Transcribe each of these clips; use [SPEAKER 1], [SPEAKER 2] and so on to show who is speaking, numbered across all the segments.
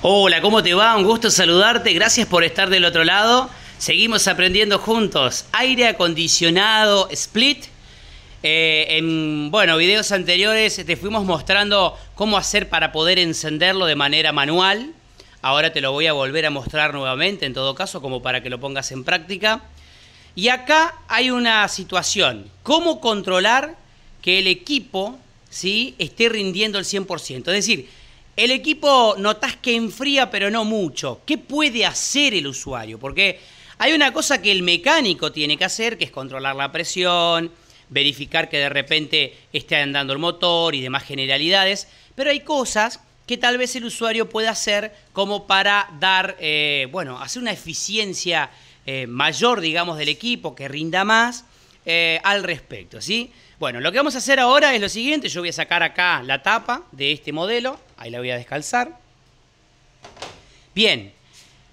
[SPEAKER 1] Hola, ¿cómo te va? Un gusto saludarte, gracias por estar del otro lado. Seguimos aprendiendo juntos. Aire acondicionado, split. Eh, en bueno, videos anteriores te fuimos mostrando cómo hacer para poder encenderlo de manera manual. Ahora te lo voy a volver a mostrar nuevamente, en todo caso, como para que lo pongas en práctica. Y acá hay una situación. ¿Cómo controlar que el equipo ¿sí? esté rindiendo el 100%? Es decir, el equipo notas que enfría, pero no mucho. ¿Qué puede hacer el usuario? Porque hay una cosa que el mecánico tiene que hacer, que es controlar la presión, verificar que de repente esté andando el motor y demás generalidades. Pero hay cosas que tal vez el usuario pueda hacer como para dar, eh, bueno, hacer una eficiencia eh, mayor, digamos, del equipo, que rinda más eh, al respecto, ¿sí? Bueno, lo que vamos a hacer ahora es lo siguiente. Yo voy a sacar acá la tapa de este modelo. Ahí la voy a descalzar. Bien.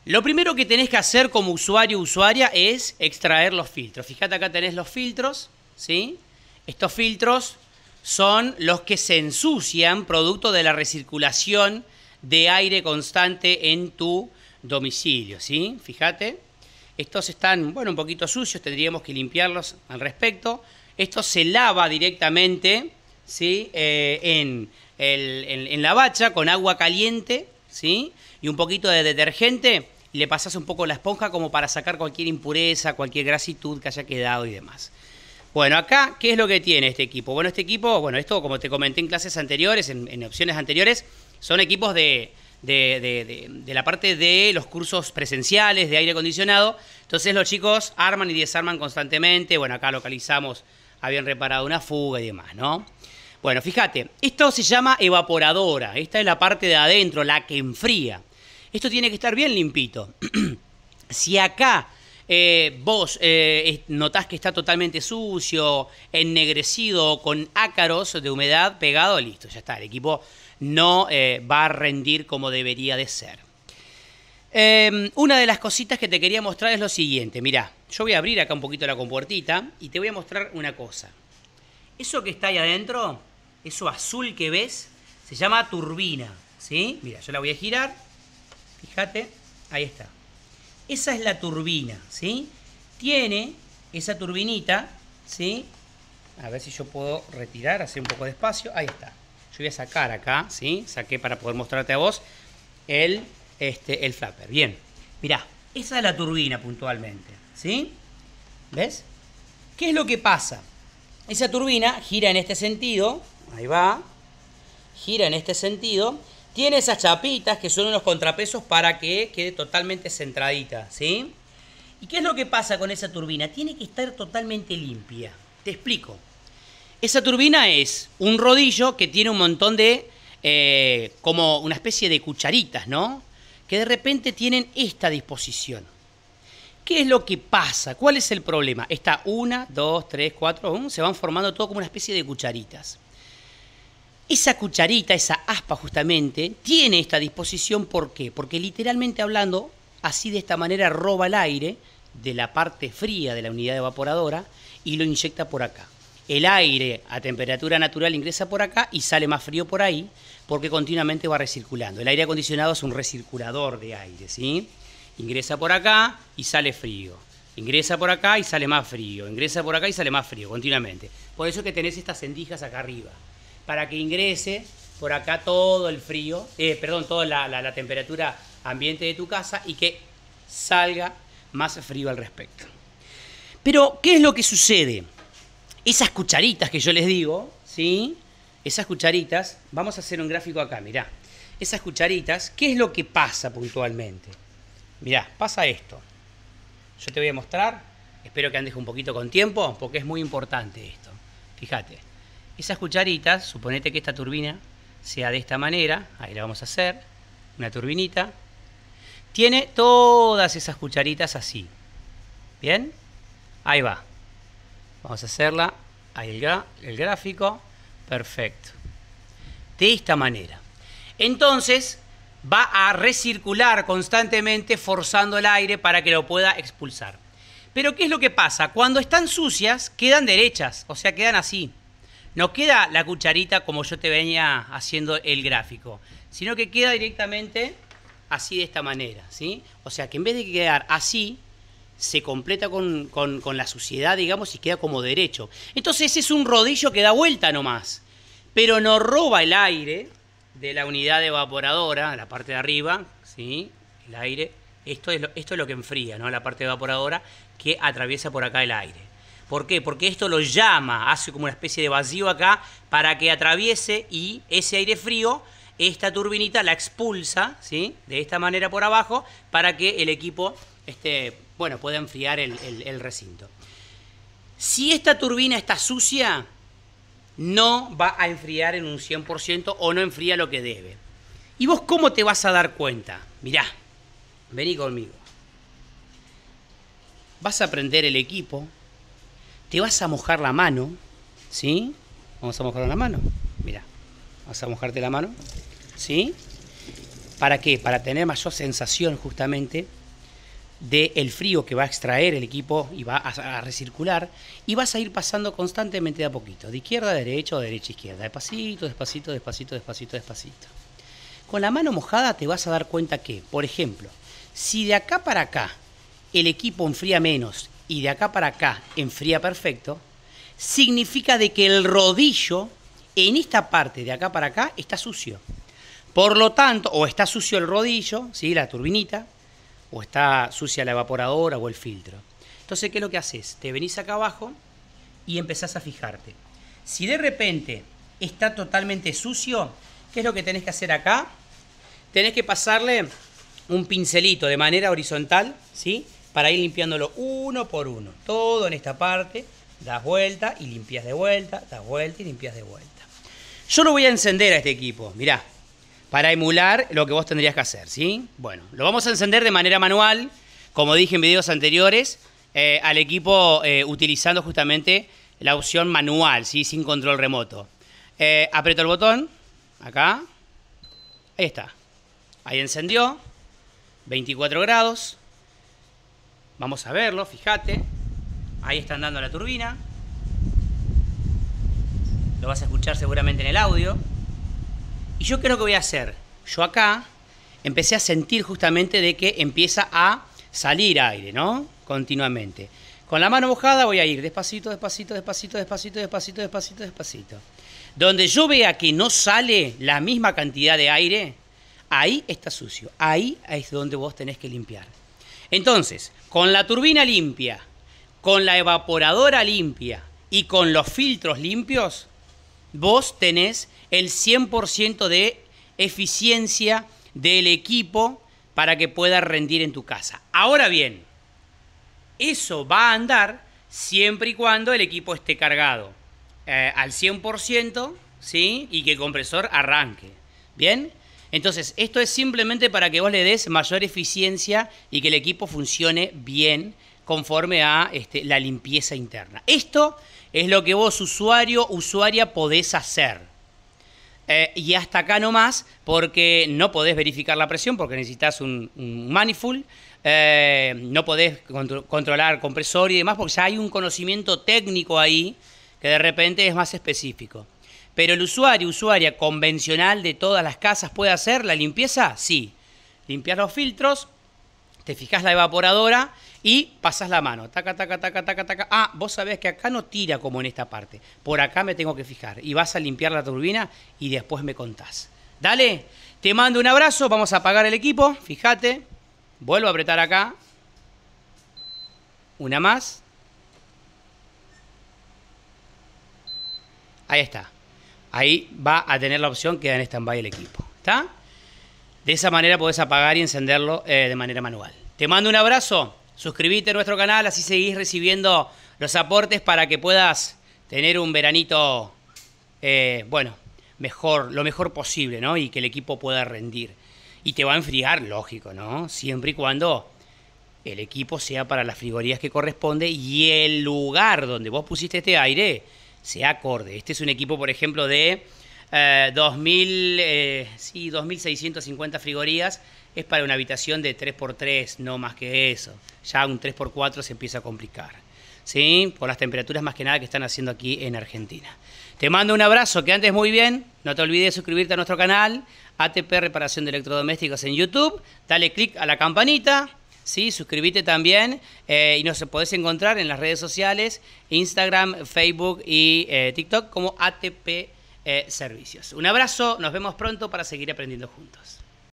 [SPEAKER 1] Lo primero que tenés que hacer como usuario o usuaria es extraer los filtros. Fíjate acá tenés los filtros, ¿sí? Estos filtros son los que se ensucian producto de la recirculación de aire constante en tu domicilio, ¿sí? Fíjate. Estos están, bueno, un poquito sucios, tendríamos que limpiarlos al respecto. Esto se lava directamente ¿sí? Eh, en, la bacha con agua caliente ¿sí? y un poquito de detergente. le pasas un poco la esponja como para sacar cualquier impureza, cualquier grasitud que haya quedado y demás. Bueno, acá, ¿qué es lo que tiene este equipo? Bueno, este equipo, bueno, esto como te comenté en clases anteriores, en, opciones anteriores, son equipos de, de, la parte de los cursos presenciales de aire acondicionado. Entonces los chicos arman y desarman constantemente. Bueno, acá localizamos habían reparado una fuga y demás, ¿no? Bueno, fíjate, esto se llama evaporadora, esta es la parte de adentro, la que enfría. Esto tiene que estar bien limpito. si acá eh, vos eh, notás que está totalmente sucio, ennegrecido, con ácaros de humedad pegado, listo, ya está, el equipo no eh, va a rendir como debería de ser. Em, una de las cositas que te quería mostrar es lo siguiente, mirá. Yo voy a abrir acá un poquito la compuertita y te voy a mostrar una cosa. Eso que está ahí adentro, eso azul que ves, se llama turbina. ¿Sí? Mira, yo la voy a girar. Fíjate, ahí está. Esa es la turbina, ¿sí? Tiene esa turbinita, ¿sí? A ver si yo puedo retirar, hacer un poco de espacio. Ahí está. Yo voy a sacar acá, ¿sí? Saqué para poder mostrarte a vos el, este, el flapper. Bien. Mirá, esa es la turbina puntualmente. ¿Sí? ¿Ves? ¿Qué es lo que pasa? Esa turbina gira en este sentido, ahí va, gira en este sentido, tiene esas chapitas que son unos contrapesos para que quede totalmente centradita, ¿sí? ¿Y qué es lo que pasa con esa turbina? Tiene que estar totalmente limpia. Te explico. Esa turbina es un rodillo que tiene un montón de, eh, como una especie de cucharitas, ¿no? Que de repente tienen esta disposición. ¿Qué es lo que pasa? ¿Cuál es el problema? Está una, dos, tres, cuatro, se van formando todo como una especie de cucharitas. Esa cucharita, esa aspa justamente, tiene esta disposición, ¿por qué? Porque literalmente hablando, así de esta manera roba el aire de la parte fría de la unidad evaporadora y lo inyecta por acá. El aire a temperatura natural ingresa por acá y sale más frío por ahí porque continuamente va recirculando. El aire acondicionado es un recirculador de aire, ¿sí? Ingresa por acá y sale frío. Ingresa por acá y sale más frío. Ingresa por acá y sale más frío continuamente. Por eso que tenés estas sendijas acá arriba. Para que ingrese por acá todo el frío, eh, perdón, toda la, la temperatura ambiente de tu casa y que salga más frío al respecto. Pero, ¿qué es lo que sucede? Esas cucharitas que yo les digo, ¿sí? Esas cucharitas, vamos a hacer un gráfico acá, mirá. Esas cucharitas, ¿qué es lo que pasa puntualmente? Mirá, pasa esto. Yo te voy a mostrar, espero que andes un poquito con tiempo, porque es muy importante esto. Fíjate, esas cucharitas, suponete que esta turbina sea de esta manera, ahí la vamos a hacer, una turbinita, tiene todas esas cucharitas así. ¿Bien? Ahí va. Vamos a hacerla, ahí el gráfico, perfecto. De esta manera. Entonces, va a recircular constantemente forzando el aire para que lo pueda expulsar. Pero ¿qué es lo que pasa? Cuando están sucias, quedan derechas, o sea, quedan así. No queda la cucharita como yo te venía haciendo el gráfico, sino que queda directamente así de esta manera, ¿sí? O sea, que en vez de quedar así, se completa con, con la suciedad, digamos, y queda como derecho. Entonces es un rodillo que da vuelta nomás, pero no roba el aire, de la unidad evaporadora, la parte de arriba, ¿sí? el aire. Esto es, lo, esto es lo que enfría, ¿no? la parte evaporadora que atraviesa por acá el aire. ¿Por qué? Porque esto lo llama, hace como una especie de vacío acá para que atraviese y ese aire frío, esta turbinita la expulsa, ¿sí? De esta manera por abajo para que el equipo, este, bueno, pueda enfriar el recinto. Si esta turbina está sucia, no va a enfriar en un 100% o no enfría lo que debe. ¿Y vos cómo te vas a dar cuenta? Mirá, vení conmigo. Vas a prender el equipo, te vas a mojar la mano, ¿sí? Vamos a mojar la mano, mirá, vas a mojarte la mano, ¿sí? ¿Para qué? Para tener mayor sensación justamente del el frío que va a extraer el equipo y va a, recircular y vas a ir pasando constantemente de a poquito, de izquierda a derecha o de derecha a izquierda, despacito, despacito, despacito, despacito, despacito. Con la mano mojada te vas a dar cuenta que, por ejemplo, si de acá para acá el equipo enfría menos y de acá para acá enfría perfecto, significa de que el rodillo en esta parte de acá para acá está sucio. Por lo tanto, o está sucio el rodillo, la turbinita, o está sucia la evaporadora o el filtro. Entonces, ¿qué es lo que haces? Te venís acá abajo y empezás a fijarte. Si de repente está totalmente sucio, ¿qué es lo que tenés que hacer acá? Tenés que pasarle un pincelito de manera horizontal, ¿sí? Para ir limpiándolo uno por uno. Todo en esta parte, das vuelta y limpias de vuelta, das vuelta y limpias de vuelta. Yo lo voy a encender a este equipo, mirá para emular lo que vos tendrías que hacer, ¿sí? Bueno, lo vamos a encender de manera manual, como dije en videos anteriores, eh, al equipo eh, utilizando justamente la opción manual, ¿sí? Sin control remoto. Eh, apreto el botón, acá, ahí está. Ahí encendió, 24 grados. Vamos a verlo, fíjate. Ahí está andando la turbina. Lo vas a escuchar seguramente en el audio. Y yo lo que voy a hacer, yo acá empecé a sentir justamente de que empieza a salir aire, ¿no? Continuamente. Con la mano mojada voy a ir despacito, despacito, despacito, despacito, despacito, despacito, despacito. Donde yo vea que no sale la misma cantidad de aire, ahí está sucio. Ahí es donde vos tenés que limpiar. Entonces, con la turbina limpia, con la evaporadora limpia y con los filtros limpios, vos tenés el 100% de eficiencia del equipo para que pueda rendir en tu casa. Ahora bien, eso va a andar siempre y cuando el equipo esté cargado eh, al 100%, ¿sí? Y que el compresor arranque. ¿Bien? Entonces, esto es simplemente para que vos le des mayor eficiencia y que el equipo funcione bien conforme a este, la limpieza interna. Esto es lo que vos, usuario, usuaria, podés hacer. Eh, y hasta acá nomás, porque no podés verificar la presión, porque necesitas un, manifold, eh, no podés controlar compresor y demás, porque ya hay un conocimiento técnico ahí que de repente es más específico. Pero el usuario, usuaria convencional de todas las casas puede hacer la limpieza, sí. Limpiar los filtros, te fijas la evaporadora y pasas la mano, taca, taca, taca, taca, taca. Ah, vos sabés que acá no tira como en esta parte, por acá me tengo que fijar. Y vas a limpiar la turbina y después me contás. Dale, te mando un abrazo, vamos a apagar el equipo, fíjate, vuelvo a apretar acá. Una más. Ahí está. Ahí va a tener la opción, que en stand-by el equipo. ¿Está? De esa manera podés apagar y encenderlo eh, de manera manual. Te mando un abrazo. Suscribite a nuestro canal, así seguís recibiendo los aportes para que puedas tener un veranito, eh, bueno, mejor, lo mejor posible, ¿no? Y que el equipo pueda rendir. Y te va a enfriar, lógico, ¿no? Siempre y cuando el equipo sea para las frigorías que corresponde y el lugar donde vos pusiste este aire sea acorde. Este es un equipo, por ejemplo, de 2000, eh, eh, sí, 2.650 frigorías es para una habitación de 3x3, no más que eso. Ya un 3x4 se empieza a complicar. ¿Sí? Por las temperaturas más que nada que están haciendo aquí en Argentina. Te mando un abrazo, que antes muy bien. No te olvides de suscribirte a nuestro canal, ATP Reparación de Electrodomésticos en YouTube. Dale click a la campanita. ¿sí? Suscríbete también eh, y nos podés encontrar en las redes sociales, Instagram, Facebook y TikTok como ATP eh, servicios. Un abrazo, nos vemos pronto para seguir aprendiendo juntos.